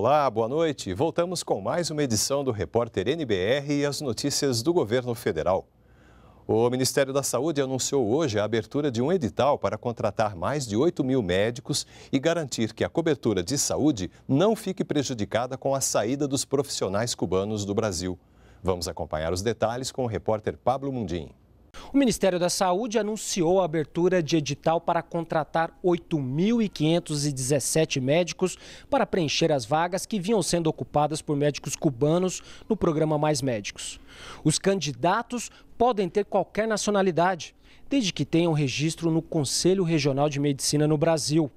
Olá, boa noite. Voltamos com mais uma edição do Repórter NBR e as notícias do governo federal. O Ministério da Saúde anunciou hoje a abertura de um edital para contratar mais de 8 mil médicos e garantir que a cobertura de saúde não fique prejudicada com a saída dos profissionais cubanos do Brasil. Vamos acompanhar os detalhes com o repórter Pablo Mundim. O Ministério da Saúde anunciou a abertura de edital para contratar 8.517 médicos para preencher as vagas que vinham sendo ocupadas por médicos cubanos no programa Mais Médicos. Os candidatos podem ter qualquer nacionalidade, desde que tenham registro no Conselho Regional de Medicina no Brasil.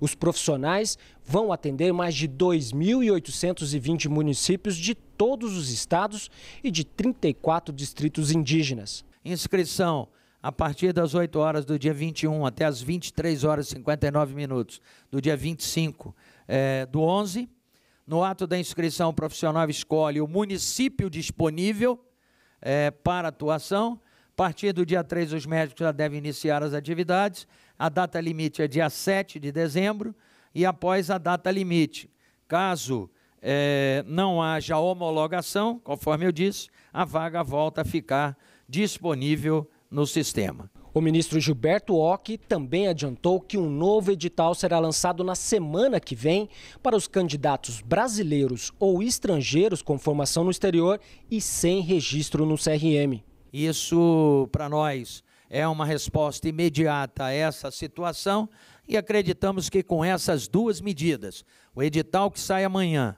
Os profissionais vão atender mais de 2.820 municípios de todos os estados e de 34 distritos indígenas. Inscrição a partir das 8 horas do dia 21 até as 23 horas e 59 minutos do dia 25 é, eh, do 11. No ato da inscrição, o profissional escolhe o município disponível é, para atuação. A partir do dia 3, os médicos já devem iniciar as atividades. A data limite é dia 7 de dezembro e após a data limite. Caso é, não haja homologação, conforme eu disse, a vaga volta a ficar disponível no sistema. O ministro Gilberto Ock também adiantou que um novo edital será lançado na semana que vem para os candidatos brasileiros ou estrangeiros com formação no exterior e sem registro no CRM. Isso, para nós, é uma resposta imediata a essa situação e acreditamos que com essas duas medidas, o edital que sai amanhã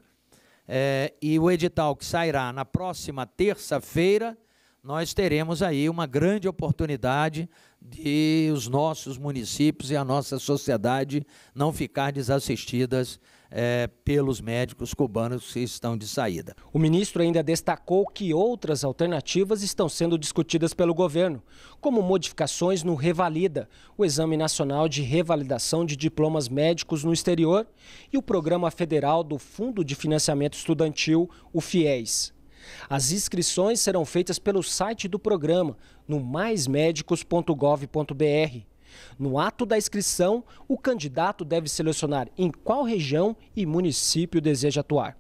é, e o edital que sairá na próxima terça-feira nós teremos aí uma grande oportunidade de os nossos municípios e a nossa sociedade não ficar desassistidas é, pelos médicos cubanos que estão de saída. O ministro ainda destacou que outras alternativas estão sendo discutidas pelo governo, como modificações no Revalida, o Exame Nacional de Revalidação de Diplomas Médicos no Exterior, e o Programa Federal do Fundo de Financiamento Estudantil, o FIES. As inscrições serão feitas pelo site do programa, no maismédicos.gov.br. No ato da inscrição, o candidato deve selecionar em qual região e município deseja atuar.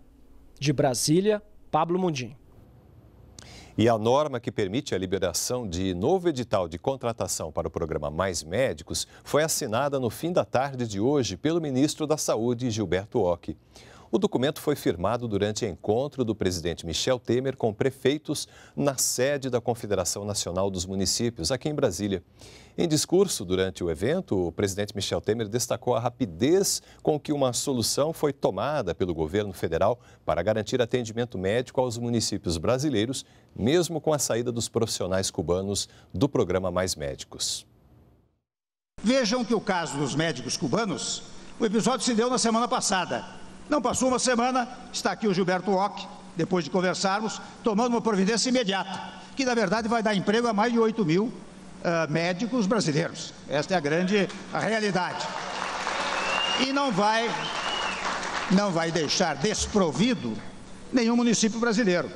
De Brasília, Pablo Mundim. E a norma que permite a liberação de novo edital de contratação para o programa Mais Médicos foi assinada no fim da tarde de hoje pelo ministro da Saúde, Gilberto Ock. O documento foi firmado durante encontro do presidente Michel Temer com prefeitos na sede da Confederação Nacional dos Municípios, aqui em Brasília. Em discurso durante o evento, o presidente Michel Temer destacou a rapidez com que uma solução foi tomada pelo governo federal para garantir atendimento médico aos municípios brasileiros, mesmo com a saída dos profissionais cubanos do programa Mais Médicos. Vejam que o caso dos médicos cubanos, o episódio se deu na semana passada não passou uma semana, está aqui o Gilberto Ock, depois de conversarmos, tomando uma providência imediata, que na verdade vai dar emprego a mais de 8 mil uh, médicos brasileiros. Esta é a grande realidade. E não vai, não vai deixar desprovido nenhum município brasileiro.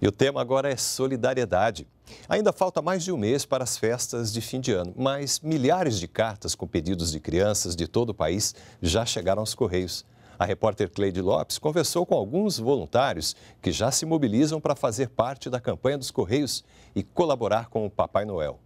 E o tema agora é solidariedade. Ainda falta mais de um mês para as festas de fim de ano, mas milhares de cartas com pedidos de crianças de todo o país já chegaram aos Correios. A repórter Cleide Lopes conversou com alguns voluntários que já se mobilizam para fazer parte da campanha dos Correios e colaborar com o Papai Noel.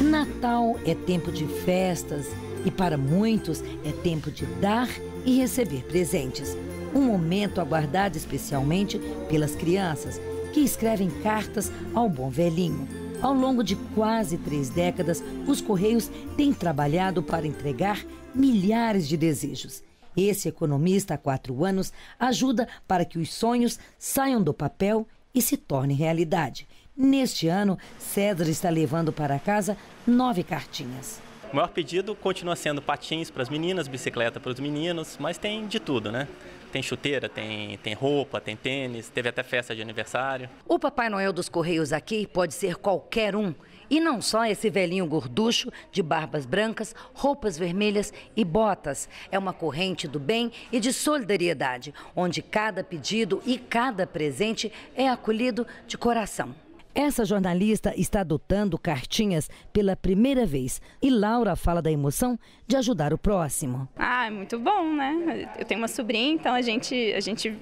Natal é tempo de festas e, para muitos, é tempo de dar e receber presentes. Um momento aguardado especialmente pelas crianças que escrevem cartas ao bom velhinho. Ao longo de quase três décadas, os Correios têm trabalhado para entregar milhares de desejos. Esse economista há quatro anos ajuda para que os sonhos saiam do papel e se tornem realidade. Neste ano, César está levando para casa nove cartinhas. O maior pedido continua sendo patins para as meninas, bicicleta para os meninos, mas tem de tudo, né? Tem chuteira, tem, tem roupa, tem tênis, teve até festa de aniversário. O Papai Noel dos Correios aqui pode ser qualquer um. E não só esse velhinho gorducho de barbas brancas, roupas vermelhas e botas. É uma corrente do bem e de solidariedade, onde cada pedido e cada presente é acolhido de coração. Essa jornalista está adotando cartinhas pela primeira vez e Laura fala da emoção de ajudar o próximo. Ah, é muito bom, né? Eu tenho uma sobrinha, então a gente, a gente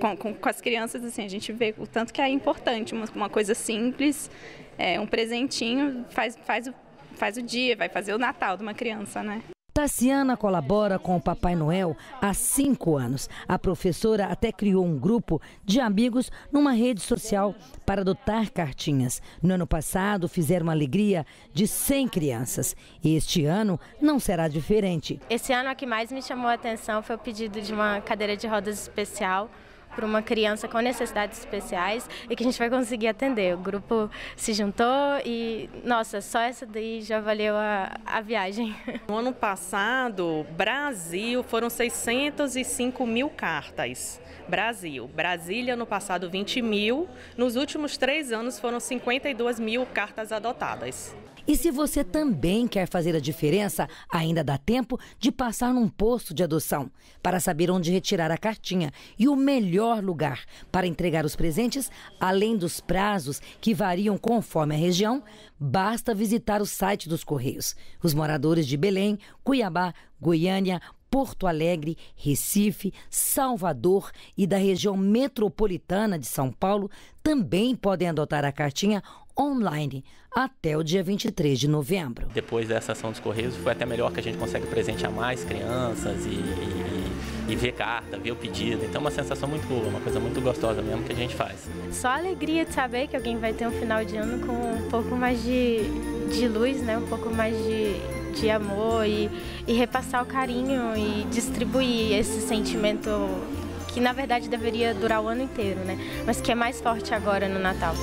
com, com, com as crianças, assim, a gente vê o tanto que é importante, uma, uma coisa simples, é, um presentinho faz, faz o faz o dia, vai fazer o Natal de uma criança, né? Tassiana colabora com o Papai Noel há cinco anos. A professora até criou um grupo de amigos numa rede social para adotar cartinhas. No ano passado, fizeram a alegria de 100 crianças. E este ano não será diferente. Esse ano, o que mais me chamou a atenção foi o pedido de uma cadeira de rodas especial para uma criança com necessidades especiais e que a gente vai conseguir atender. O grupo se juntou e, nossa, só essa daí já valeu a, a viagem. No ano passado, Brasil, foram 605 mil cartas. Brasil. Brasília, no passado, 20 mil. Nos últimos três anos, foram 52 mil cartas adotadas. E se você também quer fazer a diferença, ainda dá tempo de passar num posto de adoção para saber onde retirar a cartinha e o melhor lugar para entregar os presentes, além dos prazos que variam conforme a região, basta visitar o site dos Correios. Os moradores de Belém, Cuiabá, Goiânia, Porto Alegre, Recife, Salvador e da região metropolitana de São Paulo também podem adotar a cartinha online até o dia 23 de novembro. Depois dessa ação dos Correios, foi até melhor que a gente consegue presentear mais crianças e, e, e ver carta, ver o pedido. Então, é uma sensação muito boa, uma coisa muito gostosa mesmo que a gente faz. Só a alegria de saber que alguém vai ter um final de ano com um pouco mais de, de luz, né? um pouco mais de, de amor e, e repassar o carinho e distribuir esse sentimento que na verdade deveria durar o ano inteiro, né? Mas que é mais forte agora no Natal.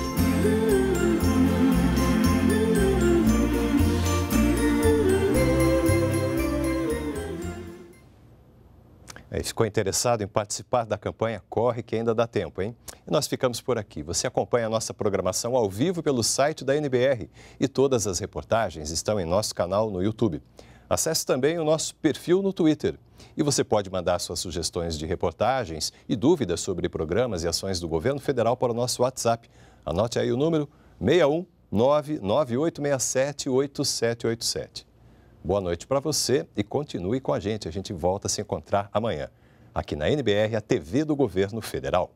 É, ficou interessado em participar da campanha, corre que ainda dá tempo, hein? E nós ficamos por aqui. Você acompanha a nossa programação ao vivo pelo site da NBR e todas as reportagens estão em nosso canal no YouTube. Acesse também o nosso perfil no Twitter. E você pode mandar suas sugestões de reportagens e dúvidas sobre programas e ações do governo federal para o nosso WhatsApp. Anote aí o número 61 998678787. Boa noite para você e continue com a gente. A gente volta a se encontrar amanhã, aqui na NBR, a TV do Governo Federal.